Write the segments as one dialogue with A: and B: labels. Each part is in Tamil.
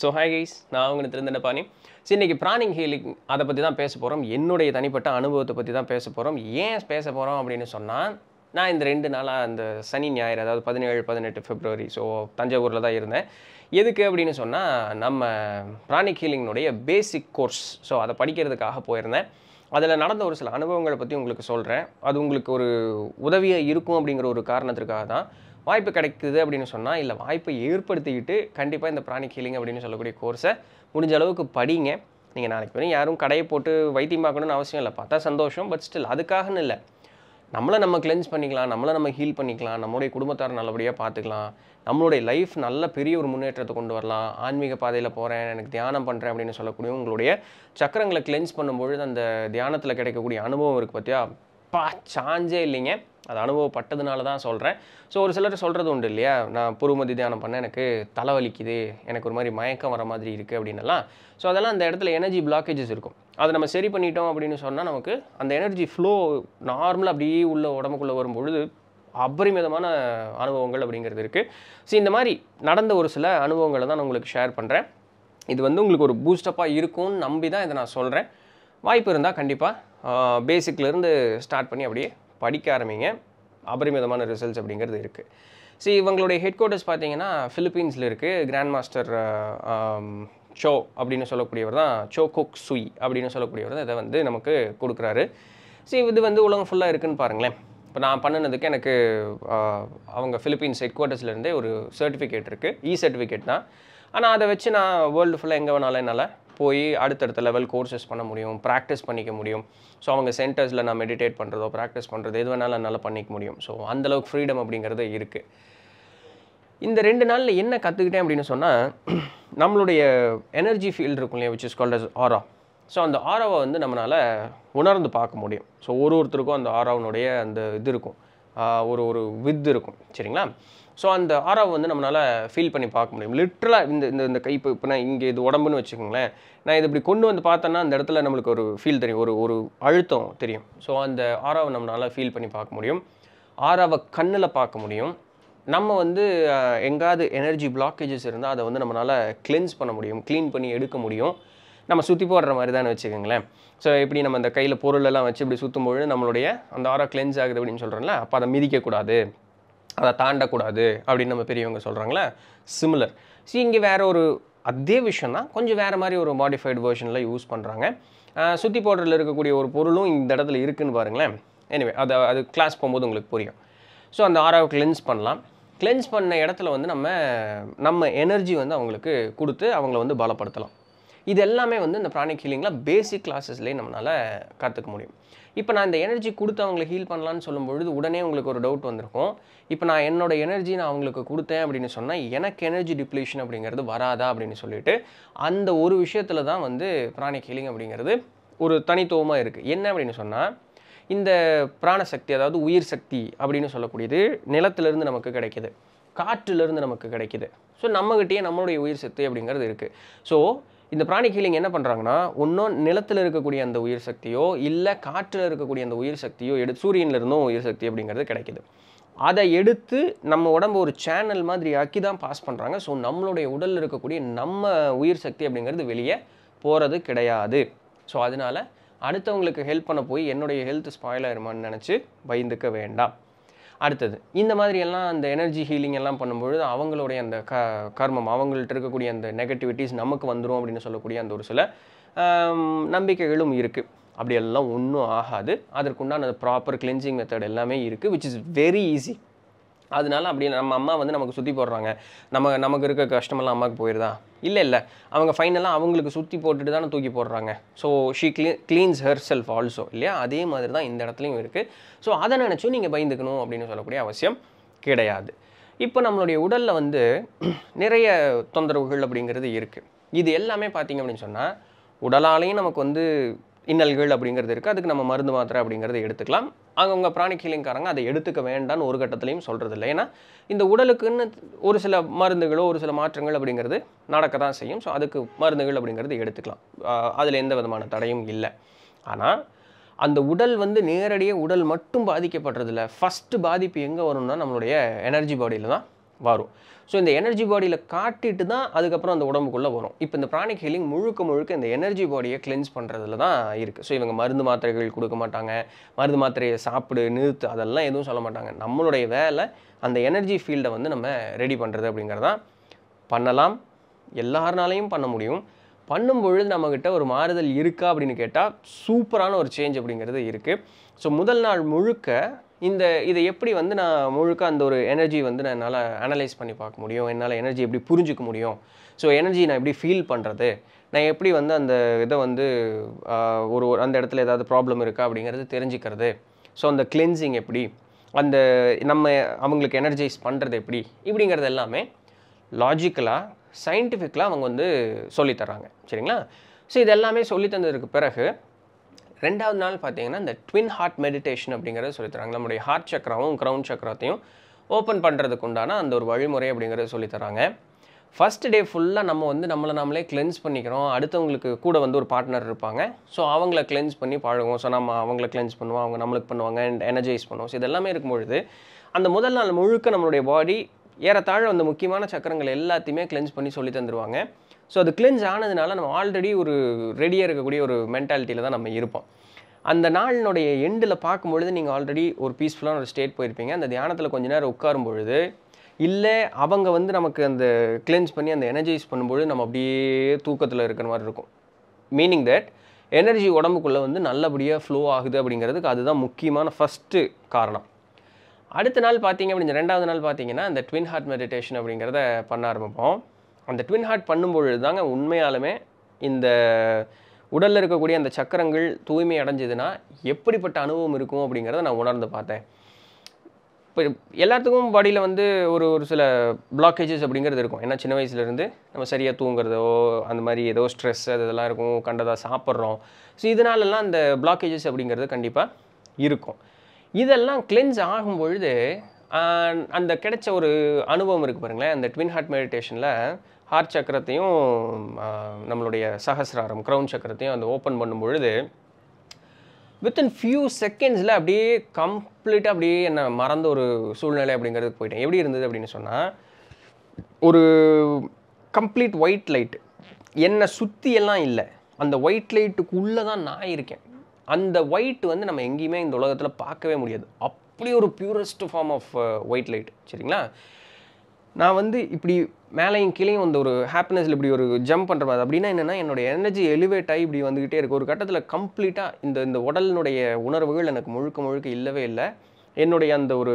A: ஸோ ஹை கைஸ் நான் உங்களுக்கு திருந்தன பாணி ஸோ இன்றைக்கி பிராணிங் ஹீலிங் அதை பற்றி தான் பேச போகிறோம் என்னுடைய தனிப்பட்ட அனுபவத்தை பற்றி தான் பேச போகிறோம் ஏன் பேச போகிறோம் அப்படின்னு சொன்னால் நான் இந்த ரெண்டு நாளாக அந்த சனி ஞாயிறு அதாவது பதினேழு பதினெட்டு பிப்ரவரி ஸோ தஞ்சாவூரில் தான் இருந்தேன் எதுக்கு அப்படின்னு சொன்னால் நம்ம பிராணிக் ஹீலிங்னுடைய பேசிக் கோர்ஸ் ஸோ அதை படிக்கிறதுக்காக போயிருந்தேன் அதில் நடந்த ஒரு சில அனுபவங்களை பற்றி உங்களுக்கு சொல்கிறேன் அது உங்களுக்கு ஒரு உதவியாக இருக்கும் அப்படிங்கிற ஒரு காரணத்திற்காக தான் வாய்ப்பு கிடைக்குது அப்படின்னு சொன்னால் இல்லை வாய்ப்பை ஏற்படுத்திக்கிட்டு கண்டிப்பாக இந்த பிராணிக் ஹீலிங் அப்படின்னு சொல்லக்கூடிய கோர்ஸை முடிஞ்ச அளவுக்கு படிங்க நீங்கள் நாளைக்கு வேணும் யாரும் கடையை போட்டு வைத்தியம் பார்க்கணுன்னு அவசியம் இல்லை பார்த்தா சந்தோஷம் பட் ஸ்டில் அதுக்காகனு இல்லை நம்மளை நம்ம கிளென்ஸ் பண்ணிக்கலாம் நம்மளை நம்ம ஹீல் பண்ணிக்கலாம் நம்மளுடைய குடும்பத்தார் நல்லபடியாக பார்த்துக்கலாம் நம்மளுடைய லைஃப் நல்ல பெரிய ஒரு முன்னேற்றத்தை கொண்டு வரலாம் ஆன்மீக பாதையில் போகிறேன் எனக்கு தியானம் பண்ணுறேன் அப்படின்னு சொல்லக்கூடிய உங்களுடைய சக்கரங்களை கிளென்ஸ் பண்ணும்பொழுது அந்த தியானத்தில் கிடைக்கக்கூடிய அனுபவம் இருக்குது பார்த்தியா அப்பா சான்ஸே இல்லைங்க அது அனுபவப்பட்டதுனால தான் சொல்கிறேன் ஸோ ஒரு சிலர் சொல்கிறது உண்டு இல்லையா நான் புருமதி தியானம் பண்ண எனக்கு தலைவலிக்குது எனக்கு ஒரு மாதிரி மயக்கம் வர மாதிரி இருக்குது அப்படின்லாம் ஸோ அதெல்லாம் அந்த இடத்துல எனர்ஜி பிளாக்கேஜஸ் இருக்கும் அதை நம்ம சரி பண்ணிட்டோம் அப்படின்னு சொன்னால் நமக்கு அந்த எனர்ஜி ஃப்ளோ நார்மலாக அப்படியே உள்ள உடம்புக்குள்ளே வரும்பொழுது அபரிமிதமான அனுபவங்கள் அப்படிங்கிறது இருக்குது ஸோ இந்த மாதிரி நடந்த ஒரு சில அனுபவங்களை தான் நான் உங்களுக்கு ஷேர் பண்ணுறேன் இது வந்து உங்களுக்கு ஒரு பூஸ்டப்பாக இருக்கும்னு நம்பி தான் இதை நான் சொல்கிறேன் வாய்ப்பு இருந்தால் கண்டிப்பாக பேசிக்லேருந்து ஸ்டார்ட் பண்ணி அப்படியே படிக்க ஆரம்பிங்க அபரிமிதமான ரிசல்ட்ஸ் அப்படிங்கிறது இருக்குது ஸோ இவங்களுடைய ஹெட் குவார்ட்டர்ஸ் பார்த்தீங்கன்னா ஃபிலிப்பீன்ஸில் இருக்குது கிராண்ட் மாஸ்டர் சோ அப்படின்னு சொல்லக்கூடியவர் தான் சோ குக் சுய் அப்படின்னு சொல்லக்கூடியவர் தான் இதை வந்து நமக்கு கொடுக்குறாரு ஸோ இது வந்து உலகம் ஃபுல்லாக இருக்குதுன்னு பாருங்களேன் இப்போ நான் பண்ணினதுக்கு எனக்கு அவங்க ஃபிலிப்பீன்ஸ் ஹெட் குவார்ட்டர்ஸ்லேருந்தே ஒரு சர்டிஃபிகேட் இருக்குது இ சர்டிஃபிகேட் தான் ஆனால் அதை வச்சு நான் வேர்ல்டு ஃபுல்லாக எங்கே வேணாலும் என்னால் போய் அடுத்தடுத்த லெவல் கோர்சஸ் பண்ண முடியும் ப்ராக்டிஸ் பண்ணிக்க முடியும் ஸோ அவங்க சென்டர்ஸில் நான் மெடிடேட் பண்ணுறதோ ப்ராக்டிஸ் பண்ணுறதோ எது வேணாலும் என்னால் பண்ணிக்க முடியும் ஸோ அந்தளவுக்கு ஃப்ரீடம் அப்படிங்கிறது இருக்குது இந்த ரெண்டு நாளில் என்ன கற்றுக்கிட்டேன் அப்படின்னு சொன்னால் நம்மளுடைய எனர்ஜி ஃபீல்டு இருக்கும் இல்லையா which is called as aura so அந்த ஆராவை வந்து நம்மளால் உணர்ந்து பார்க்க முடியும் ஸோ ஒரு ஒருத்தருக்கும் அந்த ஆராவனுடைய அந்த இது இருக்கும் ஒரு ஒரு வித் இருக்கும் சரிங்களா ஸோ அந்த ஆறாவை வந்து நம்மளால் ஃபீல் பண்ணி பார்க்க முடியும் லிட்ரலாக இந்த இந்த இந்த கை இப்போ இப்போ நான் இங்கே இது உடம்புன்னு வச்சுக்கோங்களேன் நான் இது இப்படி கொண்டு வந்து பார்த்தேன்னா அந்த இடத்துல நம்மளுக்கு ஒரு ஃபீல் தெரியும் ஒரு ஒரு அழுத்தம் தெரியும் ஸோ அந்த ஆறாவை நம்மளால் ஃபீல் பண்ணி பார்க்க முடியும் ஆறாவை கண்ணில் பார்க்க முடியும் நம்ம வந்து எங்காவது எனர்ஜி பிளாக்கேஜஸ் இருந்தால் அதை வந்து நம்மளால் கிளென்ஸ் பண்ண முடியும் க்ளீன் பண்ணி எடுக்க முடியும் நம்ம சுற்றி போடுற மாதிரி தானே வச்சுக்கோங்களேன் ஸோ எப்படி நம்ம அந்த கையில் பொருளெல்லாம் வச்சு இப்படி பொழுது நம்மளுடைய அந்த ஆரோ கிளென்ஸ் ஆகுது அப்படின்னு சொல்கிறோம்ல அப்போ அதை மிதிக்கக்கூடாது அதை தாண்டக்கூடாது அப்படின்னு நம்ம பெரியவங்க சொல்கிறாங்களே சிமிலர் ஸோ இங்கே வேறு ஒரு அதே விஷயம் தான் கொஞ்சம் வேறு மாதிரி ஒரு மாடிஃபைடு வேர்ஷனில் யூஸ் பண்ணுறாங்க சுற்றி போடுறதில் இருக்கக்கூடிய ஒரு பொருளும் இந்த இடத்துல இருக்குதுன்னு பாருங்களேன் எனிவே அது அது கிளாஸ் போகும்போது உங்களுக்கு புரியும் ஸோ அந்த ஆறாவது கிளென்ஸ் பண்ணலாம் கிளென்ஸ் பண்ண இடத்துல வந்து நம்ம நம்ம எனர்ஜி வந்து அவங்களுக்கு கொடுத்து அவங்கள வந்து பலப்படுத்தலாம் இது எல்லாமே வந்து இந்த ப்ராணிக் ஹீலிங்கில் பேசிக் கிளாஸஸ்லேயே நம்மளால் கற்றுக்க முடியும் இப்போ நான் இந்த எனர்ஜி கொடுத்து அவங்களை ஹீல் பண்ணலான்னு சொல்லும்பொழுது உடனே உங்களுக்கு ஒரு டவுட் வந்திருக்கும் இப்போ நான் என்னோட எனர்ஜி நான் அவங்களுக்கு கொடுத்தேன் அப்படின்னு சொன்னால் எனக்கு எனர்ஜி டிப்ளேஷன் அப்படிங்கிறது வராதா அப்படின்னு சொல்லிட்டு அந்த ஒரு விஷயத்தில் தான் வந்து பிராணி ஹீலிங் அப்படிங்கிறது ஒரு தனித்துவமாக இருக்குது என்ன அப்படின்னு சொன்னால் இந்த பிராணசக்தி அதாவது உயிர் சக்தி அப்படின்னு சொல்லக்கூடியது நிலத்திலேருந்து நமக்கு கிடைக்கிது காற்றுலேருந்து நமக்கு கிடைக்கிது ஸோ நம்மகிட்டேயே நம்மளுடைய உயிர் சக்தி அப்படிங்கிறது இருக்குது ஸோ இந்த பிராணி ஹீலிங் என்ன பண்ணுறாங்கன்னா ஒன்றும் நிலத்தில் இருக்கக்கூடிய அந்த உயிர் சக்தியோ இல்லை காற்றில் இருக்கக்கூடிய அந்த உயிர் சக்தியோ எடுத்து இருந்தும் உயிர் சக்தி அப்படிங்கிறது கிடைக்கிது அதை எடுத்து நம்ம உடம்பு ஒரு சேனல் மாதிரி ஆக்கி தான் பாஸ் பண்ணுறாங்க ஸோ நம்மளுடைய உடலில் இருக்கக்கூடிய நம்ம உயிர் சக்தி அப்படிங்கிறது வெளியே போகிறது கிடையாது ஸோ அதனால் அடுத்தவங்களுக்கு ஹெல்ப் பண்ண போய் என்னுடைய ஹெல்த் ஸ்பாயில் ஆயிருமான்னு நினச்சி பயந்துக்க வேண்டாம் அடுத்தது இந்த மாதிரி எல்லாம் அந்த எனர்ஜி ஹீலிங் எல்லாம் பண்ணும்பொழுது அவங்களுடைய அந்த க கர்மம் அவங்கள்ட்ட இருக்கக்கூடிய அந்த நெகட்டிவிட்டிஸ் நமக்கு வந்துடும் அப்படின்னு சொல்லக்கூடிய அந்த ஒரு சில நம்பிக்கைகளும் இருக்குது அப்படியெல்லாம் ஒன்றும் ஆகாது அதற்குண்டான அந்த ப்ராப்பர் கிளென்சிங் மெத்தட் எல்லாமே இருக்குது விச் இஸ் வெரி ஈஸி அதனால அப்படி நம்ம அம்மா வந்து நமக்கு சுற்றி போடுறாங்க நம்ம நமக்கு இருக்க கஷ்டமெல்லாம் அம்மாவுக்கு போயிடுதா இல்லை இல்லை அவங்க ஃபைனலாக அவங்களுக்கு சுற்றி போட்டுட்டு தானே தூக்கி போடுறாங்க ஸோ ஷீ க்ளீ க்ளீன்ஸ் ஹெர் செல்ஃப் ஆல்சோ இல்லையா அதே மாதிரி தான் இந்த இடத்துலையும் இருக்குது ஸோ அதை நினச்சும் நீங்கள் பயந்துக்கணும் அப்படின்னு சொல்லக்கூடிய அவசியம் கிடையாது இப்போ நம்மளுடைய உடலில் வந்து நிறைய தொந்தரவுகள் அப்படிங்கிறது இருக்குது இது எல்லாமே பார்த்திங்க அப்படின்னு சொன்னால் உடலாலையும் நமக்கு வந்து இன்னல்கள் அப்படிங்கிறது இருக்குது அதுக்கு நம்ம மருந்து மாத்திரை அப்படிங்கிறத எடுத்துக்கலாம் அவங்கவுங்க பிராணி ஹீலிங்காரங்க அதை எடுத்துக்க வேண்டாம்னு ஒரு கட்டத்துலையும் இல்லை ஏன்னா இந்த உடலுக்குன்னு ஒரு சில மருந்துகளோ ஒரு சில மாற்றங்கள் அப்படிங்கிறது நடக்க தான் செய்யும் ஸோ அதுக்கு மருந்துகள் அப்படிங்கிறது எடுத்துக்கலாம் அதில் எந்த விதமான தடையும் இல்லை ஆனால் அந்த உடல் வந்து நேரடியாக உடல் மட்டும் பாதிக்கப்படுறதில்ல ஃபஸ்ட்டு பாதிப்பு எங்கே வரும்னா நம்மளுடைய எனர்ஜி பாடியில் தான் வரும் ஸோ இந்த எனர்ஜி பாடியில் காட்டிட்டு தான் அதுக்கப்புறம் அந்த உடம்புக்குள்ளே வரும் இப்போ இந்த பிராணிக் ஹீலிங் முழுக்க முழுக்க இந்த எனர்ஜி பாடியை கிளென்ஸ் பண்ணுறதுல தான் இருக்குது ஸோ இவங்க மருந்து மாத்திரைகள் கொடுக்க மாட்டாங்க மருந்து மாத்திரையை சாப்பிடு நிறுத்து அதெல்லாம் எதுவும் சொல்ல மாட்டாங்க நம்மளுடைய வேலை அந்த எனர்ஜி ஃபீல்டை வந்து நம்ம ரெடி பண்ணுறது அப்படிங்கிறதான் பண்ணலாம் எல்லாருனாலையும் பண்ண முடியும் பண்ணும் பொழுது நம்மக்கிட்ட ஒரு மாறுதல் இருக்கா அப்படின்னு கேட்டால் சூப்பரான ஒரு சேஞ்ச் அப்படிங்கிறது இருக்குது ஸோ முதல் நாள் முழுக்க இந்த இதை எப்படி வந்து நான் முழுக்க அந்த ஒரு எனர்ஜி வந்து நான் என்னால் அனலைஸ் பண்ணி பார்க்க முடியும் என்னால் எனர்ஜி எப்படி புரிஞ்சிக்க முடியும் ஸோ எனர்ஜி நான் எப்படி ஃபீல் பண்ணுறது நான் எப்படி வந்து அந்த இதை வந்து ஒரு அந்த இடத்துல ஏதாவது ப்ராப்ளம் இருக்கா அப்படிங்கிறது தெரிஞ்சுக்கிறது ஸோ அந்த கிளென்சிங் எப்படி அந்த நம்ம அவங்களுக்கு எனர்ஜைஸ் பண்ணுறது எப்படி இப்படிங்கிறது எல்லாமே லாஜிக்கலாக சயின்டிஃபிக்கலாக அவங்க வந்து சொல்லித்தராங்க சரிங்களா ஸோ இது எல்லாமே சொல்லி தந்ததுக்கு பிறகு ரெண்டாவது நாள் பார்த்தீங்கன்னா இந்த ட்வின் ஹார்ட் மெடிடேஷன் அப்படிங்கிறத சொல்லித்தராங்க நம்முடைய ஹார்ட் சக்கராவும் க்ரௌண்ட் சக்கரத்தையும் ஓப்பன் பண்ணுறதுக்கு உண்டான அந்த ஒரு வழிமுறை அப்படிங்கிறத சொல்லித்தராங்க ஃபஸ்ட் டே ஃபுல்லாக நம்ம வந்து நம்மளை நம்மளே கிளென்ஸ் பண்ணிக்கிறோம் அடுத்தவங்களுக்கு கூட வந்து ஒரு பார்ட்னர் இருப்பாங்க ஸோ அவங்கள கிளென்ஸ் பண்ணி பழகுவோம் ஸோ நம்ம அவங்கள கிளென்ஸ் பண்ணுவோம் அவங்க நம்மளுக்கு பண்ணுவாங்க அண்ட் எனர்ஜைஸ் பண்ணுவோம் ஸோ இதெல்லாமே இருக்கும்பொழுது அந்த முதல் நாள் முழுக்க நம்மளுடைய பாடி ஏறத்தாழ அந்த முக்கியமான சக்கரங்கள் எல்லாத்தையுமே கிளென்ஸ் பண்ணி சொல்லி தந்துருவாங்க ஸோ அது கிளென்ஸ் ஆனதுனால நம்ம ஆல்ரெடி ஒரு ரெடியாக இருக்கக்கூடிய ஒரு மென்டாலிட்டியில் தான் நம்ம இருப்போம் அந்த நாளினுடைய எண்டில் பார்க்கும்பொழுது நீங்கள் ஆல்ரெடி ஒரு பீஸ்ஃபுல்லான ஒரு ஸ்டேட் போயிருப்பீங்க அந்த தியானத்தில் கொஞ்ச நேரம் உட்காரும் பொழுது இல்லை அவங்க வந்து நமக்கு அந்த கிளென்ஸ் பண்ணி அந்த எனர்ஜைஸ் பண்ணும்பொழுது நம்ம அப்படியே தூக்கத்தில் இருக்கிற மாதிரி இருக்கும் மீனிங் தட் எனர்ஜி உடம்புக்குள்ளே வந்து நல்லபடியாக ஃப்ளோ ஆகுது அப்படிங்கிறதுக்கு அதுதான் முக்கியமான ஃபஸ்ட்டு காரணம் அடுத்த நாள் பார்த்தீங்க அப்படின்னு ரெண்டாவது நாள் பார்த்தீங்கன்னா அந்த ட்வின் ஹார்ட் மெடிடேஷன் அப்படிங்கிறத பண்ண ஆரம்பிப்போம் அந்த ட்வின் ஹார்ட் பண்ணும்பொழுது தாங்க உண்மையாலுமே இந்த உடலில் இருக்கக்கூடிய அந்த சக்கரங்கள் தூய்மை அடைஞ்சதுன்னா எப்படிப்பட்ட அனுபவம் இருக்கும் அப்படிங்கிறத நான் உணர்ந்து பார்த்தேன் இப்போ எல்லாத்துக்கும் பாடியில் வந்து ஒரு ஒரு சில பிளாக்கேஜஸ் அப்படிங்கிறது இருக்கும் ஏன்னா சின்ன வயசுலேருந்து நம்ம சரியாக தூங்குறதோ அந்த மாதிரி ஏதோ ஸ்ட்ரெஸ் அது இதெல்லாம் இருக்கும் கண்டதாக சாப்பிட்றோம் ஸோ இதனாலலாம் அந்த பிளாக்கேஜஸ் அப்படிங்கிறது கண்டிப்பாக இருக்கும் இதெல்லாம் கிளென்ஸ் ஆகும் பொழுது அந்த கிடைச்ச ஒரு அனுபவம் இருக்குது பாருங்களேன் அந்த ட்வின் ஹார்ட் மெடிடேஷனில் ஹார்ட் சக்கரத்தையும் நம்மளுடைய சஹசிராரம் க்ரௌன் சக்கரத்தையும் அந்த ஓப்பன் பண்ணும் பொழுது வித்தின் ஃபியூ செகண்ட்ஸில் அப்படியே கம்ப்ளீட்டாக அப்படியே என்னை மறந்த ஒரு சூழ்நிலை அப்படிங்கிறது போயிட்டேன் எப்படி இருந்தது அப்படின்னு சொன்னால் ஒரு கம்ப்ளீட் ஒயிட் லைட் என்னை சுற்றியெல்லாம் இல்லை அந்த ஒயிட் லைட்டுக்குள்ளே தான் நான் இருக்கேன் அந்த ஒயிட் வந்து நம்ம எங்கேயுமே இந்த உலகத்தில் பார்க்கவே முடியாது அப் அப்படி ஒரு purest form of white light சரிங்களா நான் வந்து இப்படி மேலேயும் கீழேயும் வந்து ஒரு ஹாப்பினஸில் இப்படி ஒரு ஜம்ப் பண்ணுற மாதிரி அப்படின்னா என்னென்னா என்னோடய எனர்ஜி எலிவேட் ஆகி இப்படி வந்துக்கிட்டே இருக்குது ஒரு கட்டத்தில் கம்ப்ளீட்டாக இந்த இந்த உடலினுடைய உணர்வுகள் எனக்கு முழுக்க முழுக்க இல்லவே இல்லை என்னுடைய அந்த ஒரு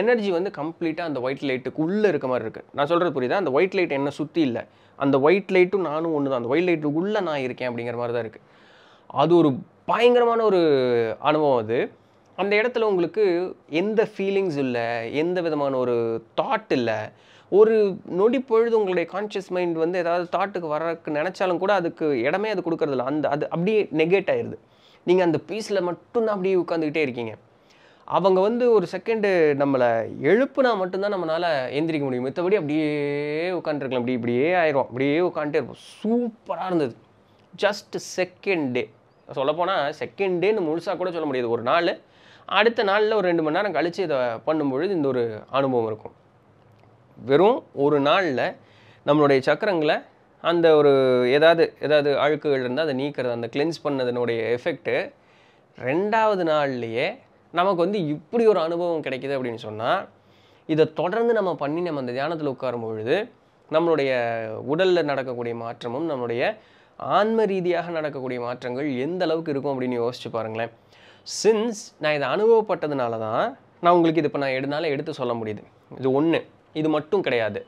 A: எனர்ஜி வந்து கம்ப்ளீட்டாக அந்த ஒயிட் லைட்டுக்கு உள்ளே இருக்க மாதிரி இருக்குது நான் சொல்கிறது புரியுதா அந்த ஒயிட் லைட் என்ன சுற்றி இல்லை அந்த ஒயிட் லைட்டும் நானும் ஒன்று தான் அந்த ஒயிட் லைட்டுக்குள்ளே நான் இருக்கேன் அப்படிங்கிற மாதிரி தான் இருக்குது அது ஒரு பயங்கரமான ஒரு அனுபவம் அது அந்த இடத்துல உங்களுக்கு எந்த ஃபீலிங்ஸ் இல்லை எந்த விதமான ஒரு தாட் இல்லை ஒரு நொடி பொழுது உங்களுடைய கான்ஷியஸ் மைண்ட் வந்து ஏதாவது தாட்டுக்கு வரக்கு நினச்சாலும் கூட அதுக்கு இடமே அது கொடுக்கறதில்ல அந்த அது அப்படியே நெகேட் ஆயிடுது நீங்கள் அந்த பீஸில் மட்டும்தான் அப்படியே உட்காந்துக்கிட்டே இருக்கீங்க அவங்க வந்து ஒரு செகண்டு நம்மளை எழுப்புனா மட்டும்தான் நம்மளால் எந்திரிக்க முடியும் மற்றபடி அப்படியே உட்காந்துருக்கலாம் அப்படி இப்படியே ஆயிரும் அப்படியே உட்காந்துட்டே இருப்போம் சூப்பராக இருந்தது ஜஸ்ட் செகண்ட் டே சொல்லப்போனால் செகண்ட் டேன்னு முழுசாக கூட சொல்ல முடியாது ஒரு நாள் அடுத்த நாளில் ஒரு ரெண்டு மணி நேரம் கழித்து இதை பண்ணும்பொழுது இந்த ஒரு அனுபவம் இருக்கும் வெறும் ஒரு நாளில் நம்மளுடைய சக்கரங்களை அந்த ஒரு ஏதாவது ஏதாவது அழுக்குகள் இருந்தால் அதை நீக்கிறது அந்த கிளென்ஸ் பண்ணதனுடைய எஃபெக்ட்டு ரெண்டாவது நாள்லேயே நமக்கு வந்து இப்படி ஒரு அனுபவம் கிடைக்கிது அப்படின்னு சொன்னால் இதை தொடர்ந்து நம்ம பண்ணி நம்ம அந்த தியானத்தில் உட்காரும் பொழுது நம்மளுடைய உடலில் நடக்கக்கூடிய மாற்றமும் நம்மளுடைய ஆன்ம ரீதியாக நடக்கக்கூடிய மாற்றங்கள் எந்த அளவுக்கு இருக்கும் அப்படின்னு யோசிச்சு பாருங்களேன் சின்ஸ் நான் இதை அனுபவப்பட்டதுனால தான் நான் உங்களுக்கு இது இப்போ நான் எடுனாலே எடுத்து சொல்ல முடியுது இது ஒன்று இது மட்டும் கிடையாது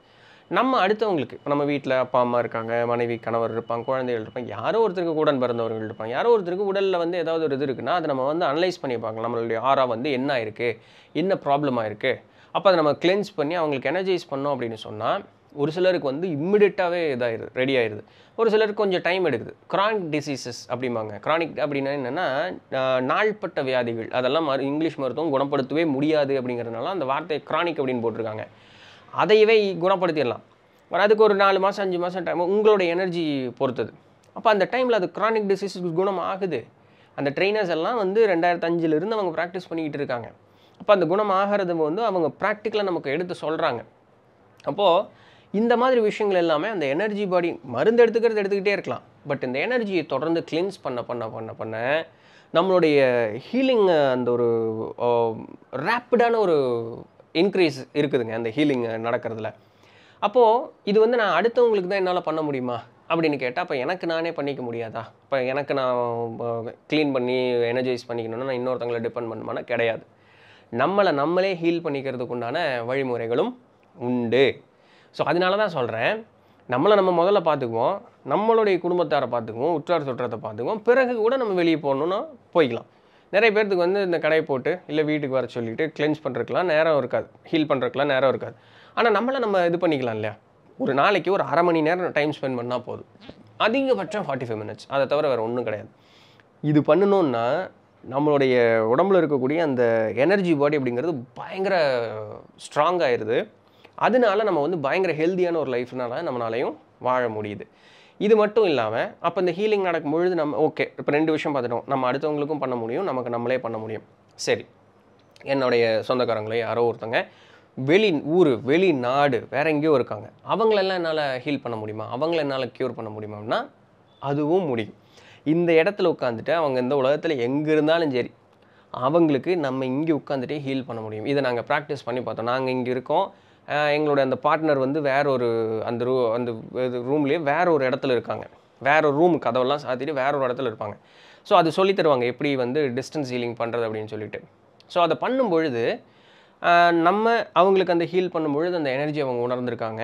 A: நம்ம அடுத்தவங்களுக்கு இப்போ நம்ம வீட்டில் அப்பா அம்மா இருக்காங்க மனைவி கணவர் இருப்பாங்க குழந்தைகள் இருப்பாங்க யாரோ ஒருத்தருக்கு உடன் பிறந்தவர்கள் இருப்பாங்க யாரோ ஒருத்தருக்கு உடலில் வந்து ஏதாவது ஒரு இது இருக்குன்னா அதை நம்ம வந்து அனலைஸ் பண்ணி பார்க்கலாம் நம்மளுடைய ஆறா வந்து என்ன இருக்குது என்ன ப்ராப்ளமாக இருக்குது அப்போ அதை நம்ம கிளென்ஸ் பண்ணி அவங்களுக்கு எனர்ஜைஸ் பண்ணோம் அப்படின்னு சொன்னால் ஒரு சிலருக்கு வந்து இம்மிடியட்டாகவே இதாகிடுது ரெடி ஆயிடுது ஒரு சிலருக்கு கொஞ்சம் டைம் எடுக்குது க்ரானிக் டிசீசஸ் அப்படிம்பாங்க க்ரானிக் அப்படின்னா என்னென்னா நாள்பட்ட வியாதிகள் அதெல்லாம் மரு இங்கிலீஷ் மருத்துவம் குணப்படுத்தவே முடியாது அப்படிங்கிறதுனால அந்த வார்த்தையை க்ரானிக் அப்படின்னு போட்டிருக்காங்க அதையவே குணப்படுத்திடலாம் அதுக்கு ஒரு நாலு மாதம் அஞ்சு மாதம் டைம் உங்களோட எனர்ஜி பொறுத்தது அப்போ அந்த டைமில் அது க்ரானிக் டிசீஸ் குணம் ஆகுது அந்த ட்ரெயினர்ஸ் எல்லாம் வந்து ரெண்டாயிரத்து அஞ்சிலிருந்து அவங்க ப்ராக்டிஸ் பண்ணிக்கிட்டு இருக்காங்க அப்போ அந்த குணம் ஆகிறது வந்து அவங்க ப்ராக்டிக்கலாக நமக்கு எடுத்து சொல்கிறாங்க அப்போது இந்த மாதிரி விஷயங்கள் எல்லாமே அந்த எனர்ஜி பாடி மருந்து எடுத்துக்கிறது எடுத்துக்கிட்டே இருக்கலாம் பட் இந்த எனர்ஜியை தொடர்ந்து கிளென்ஸ் பண்ண பண்ண பண்ண பண்ண நம்மளுடைய ஹீலிங் அந்த ஒரு ரேப்பிடான ஒரு இன்க்ரீஸ் இருக்குதுங்க அந்த ஹீலிங் நடக்கிறதுல அப்போது இது வந்து நான் அடுத்தவங்களுக்கு தான் என்னால் பண்ண முடியுமா அப்படின்னு கேட்டால் அப்போ எனக்கு நானே பண்ணிக்க முடியாதா இப்போ எனக்கு நான் க்ளீன் பண்ணி எனர்ஜைஸ் பண்ணிக்கணும்னா நான் இன்னொருத்தவங்களை டிபெண்ட் பண்ணுமானா கிடையாது நம்மளை நம்மளே ஹீல் பண்ணிக்கிறதுக்கு உண்டான வழிமுறைகளும் உண்டு ஸோ அதனால தான் சொல்கிறேன் நம்மளை நம்ம முதல்ல பார்த்துக்குவோம் நம்மளுடைய குடும்பத்தாரை பார்த்துக்குவோம் உற்றார் சுற்றத்தை பார்த்துக்குவோம் பிறகு கூட நம்ம வெளியே போகணுன்னா போய்க்கலாம் நிறைய பேர்த்துக்கு வந்து இந்த கடையை போட்டு இல்லை வீட்டுக்கு வர சொல்லிவிட்டு கிளென்ஸ் பண்ணுறதுக்கெலாம் நேரம் இருக்காது ஹீல் பண்ணுறதுக்கெலாம் நேரம் இருக்காது ஆனால் நம்மளை நம்ம இது பண்ணிக்கலாம் இல்லையா ஒரு நாளைக்கு ஒரு அரை மணி நேரம் டைம் ஸ்பெண்ட் பண்ணால் போதும் அதிகபட்சம் ஃபார்ட்டி ஃபைவ் மினிட்ஸ் அதை தவிர வேறு ஒன்றும் கிடையாது இது பண்ணணுன்னா நம்மளுடைய உடம்புல இருக்கக்கூடிய அந்த எனர்ஜி பாடி அப்படிங்கிறது பயங்கர ஸ்ட்ராங் ஆயிடுது அதனால நம்ம வந்து பயங்கர ஹெல்த்தியான ஒரு லைஃப்னால நம்மளாலையும் வாழ முடியுது இது மட்டும் இல்லாமல் அப்போ இந்த ஹீலிங் நடக்கும் பொழுது நம்ம ஓகே இப்போ ரெண்டு விஷயம் பார்த்துட்டோம் நம்ம அடுத்தவங்களுக்கும் பண்ண முடியும் நமக்கு நம்மளே பண்ண முடியும் சரி என்னுடைய சொந்தக்காரங்களே யாரோ ஒருத்தங்க வெளி ஊர் வெளிநாடு வேற எங்கேயோ இருக்காங்க அவங்களெல்லாம் என்னால் ஹீல் பண்ண முடியுமா அவங்கள என்னால் க்யூர் பண்ண முடியுமா அதுவும் முடியும் இந்த இடத்துல உட்காந்துட்டு அவங்க இந்த உலகத்தில் எங்கே இருந்தாலும் சரி அவங்களுக்கு நம்ம இங்கே உட்காந்துட்டே ஹீல் பண்ண முடியும் இதை நாங்கள் ப்ராக்டிஸ் பண்ணி பார்த்தோம் நாங்கள் இங்கே இருக்கோம் எங்களோட அந்த பார்ட்னர் வந்து வேற ஒரு அந்த ரூ அந்த ரூம்லேயே வேற ஒரு இடத்துல இருக்காங்க வேற ஒரு ரூம் கதவெல்லாம் சாத்திட்டு வேற ஒரு இடத்துல இருப்பாங்க ஸோ அது சொல்லி தருவாங்க எப்படி வந்து டிஸ்டன்ஸ் ஹீலிங் பண்ணுறது அப்படின்னு சொல்லிட்டு ஸோ அதை பண்ணும் பொழுது நம்ம அவங்களுக்கு அந்த ஹீல் பண்ணும்பொழுது அந்த எனர்ஜி அவங்க உணர்ந்திருக்காங்க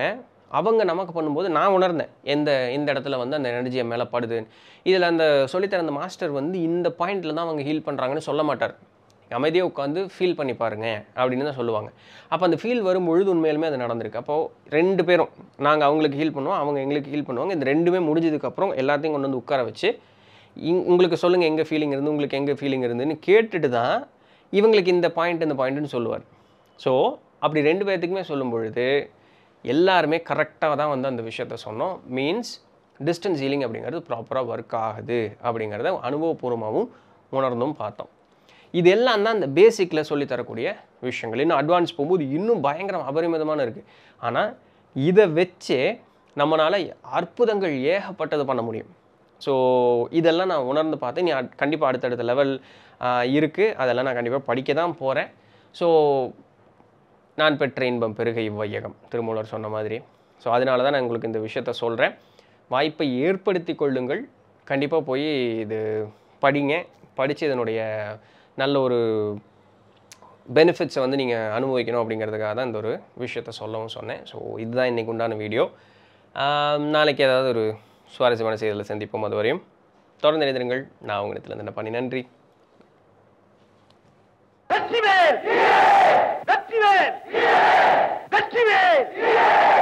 A: அவங்க நமக்கு பண்ணும்போது நான் உணர்ந்தேன் எந்த இந்த இடத்துல வந்து அந்த எனர்ஜியை மேலே படுது இதில் அந்த சொல்லித்தர அந்த மாஸ்டர் வந்து இந்த பாயிண்டில் தான் அவங்க ஹீல் பண்ணுறாங்கன்னு சொல்ல மாட்டார் அமைதியாக உட்காந்து ஃபீல் பண்ணி பாருங்க அப்படின்னு தான் சொல்லுவாங்க அப்போ அந்த ஃபீல் வரும் முழுது உண்மையிலுமே அது நடந்திருக்கு அப்போது ரெண்டு பேரும் நாங்கள் அவங்களுக்கு ஹீல் பண்ணுவோம் அவங்க எங்களுக்கு ஹீல் பண்ணுவாங்க இந்த ரெண்டுமே முடிஞ்சதுக்கப்புறம் எல்லாத்தையும் கொண்டு வந்து உட்கார வச்சு இங் உங்களுக்கு சொல்லுங்கள் எங்கே ஃபீலிங் இருந்து உங்களுக்கு எங்கே ஃபீலிங் இருந்துன்னு கேட்டுட்டு தான் இவங்களுக்கு இந்த பாயிண்ட் இந்த பாயிண்ட்டுன்னு சொல்லுவார் ஸோ அப்படி ரெண்டு பேர்த்துக்குமே சொல்லும் பொழுது எல்லாருமே கரெக்டாக தான் வந்து அந்த விஷயத்த சொன்னோம் மீன்ஸ் டிஸ்டன்ஸ் ஹீலிங் அப்படிங்கிறது ப்ராப்பராக ஒர்க் ஆகுது அப்படிங்கிறத அனுபவபூர்வமாகவும் உணர்ந்தும் பார்த்தோம் இது எல்லாம் தான் அந்த பேசிக்கில் சொல்லித்தரக்கூடிய விஷயங்கள் இன்னும் அட்வான்ஸ் போகும்போது இன்னும் பயங்கரம் அபரிமிதமான இருக்குது ஆனால் இதை வச்சே நம்மளால் அற்புதங்கள் ஏகப்பட்டது பண்ண முடியும் ஸோ இதெல்லாம் நான் உணர்ந்து பார்த்தேன் நீ கண்டிப்பாக அடுத்தடுத்த லெவல் இருக்குது அதெல்லாம் நான் கண்டிப்பாக படிக்க தான் போகிறேன் ஸோ நான் பெற்ற இன்பம் பெருகை இவ்வையகம் திருமூலர் சொன்ன மாதிரி ஸோ அதனால தான் நான் உங்களுக்கு இந்த விஷயத்த சொல்கிறேன் வாய்ப்பை ஏற்படுத்தி கொள்ளுங்கள் கண்டிப்பாக போய் இது படிங்க படித்து இதனுடைய நல்ல ஒரு பெனிஃபிட்ஸை வந்து நீங்கள் அனுபவிக்கணும் அப்படிங்கிறதுக்காக தான் இந்த ஒரு விஷயத்த சொல்லவும் சொன்னேன் ஸோ இதுதான் இன்றைக்கு உண்டான வீடியோ நாளைக்கு ஏதாவது ஒரு சுவாரஸ்யமான செய்தியில் சந்திப்போம் அது வரையும் தொடர்ந்து இணைந்திருங்கள் நான் உங்களிடத்துல என்ன பண்ணி நன்றி வெற்றிவேல் வெற்றிவேல் வெற்றிவேல்